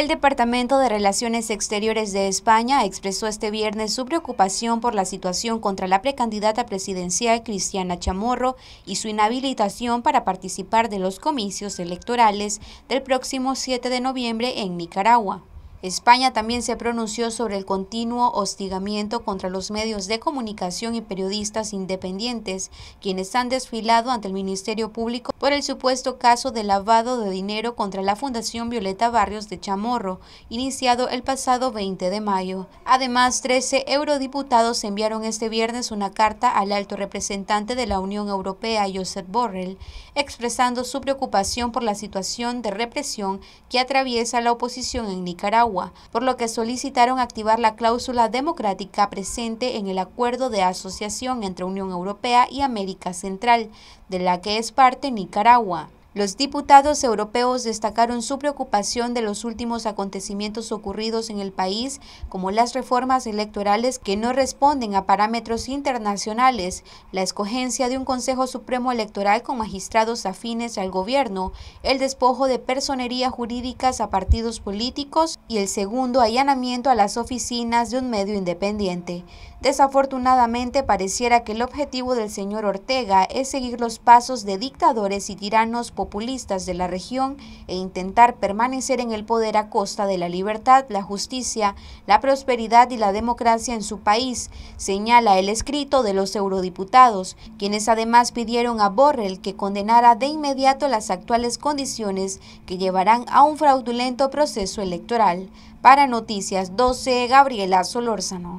El Departamento de Relaciones Exteriores de España expresó este viernes su preocupación por la situación contra la precandidata presidencial Cristiana Chamorro y su inhabilitación para participar de los comicios electorales del próximo 7 de noviembre en Nicaragua. España también se pronunció sobre el continuo hostigamiento contra los medios de comunicación y periodistas independientes, quienes han desfilado ante el Ministerio Público por el supuesto caso de lavado de dinero contra la Fundación Violeta Barrios de Chamorro, iniciado el pasado 20 de mayo. Además, 13 eurodiputados enviaron este viernes una carta al alto representante de la Unión Europea, Josep Borrell, expresando su preocupación por la situación de represión que atraviesa la oposición en Nicaragua por lo que solicitaron activar la cláusula democrática presente en el acuerdo de asociación entre Unión Europea y América Central, de la que es parte Nicaragua. Los diputados europeos destacaron su preocupación de los últimos acontecimientos ocurridos en el país, como las reformas electorales que no responden a parámetros internacionales, la escogencia de un Consejo Supremo Electoral con magistrados afines al gobierno, el despojo de personería jurídicas a partidos políticos y el segundo allanamiento a las oficinas de un medio independiente. Desafortunadamente pareciera que el objetivo del señor Ortega es seguir los pasos de dictadores y tiranos populistas de la región e intentar permanecer en el poder a costa de la libertad, la justicia, la prosperidad y la democracia en su país, señala el escrito de los eurodiputados, quienes además pidieron a Borrell que condenara de inmediato las actuales condiciones que llevarán a un fraudulento proceso electoral. Para Noticias 12, Gabriela Solórzano.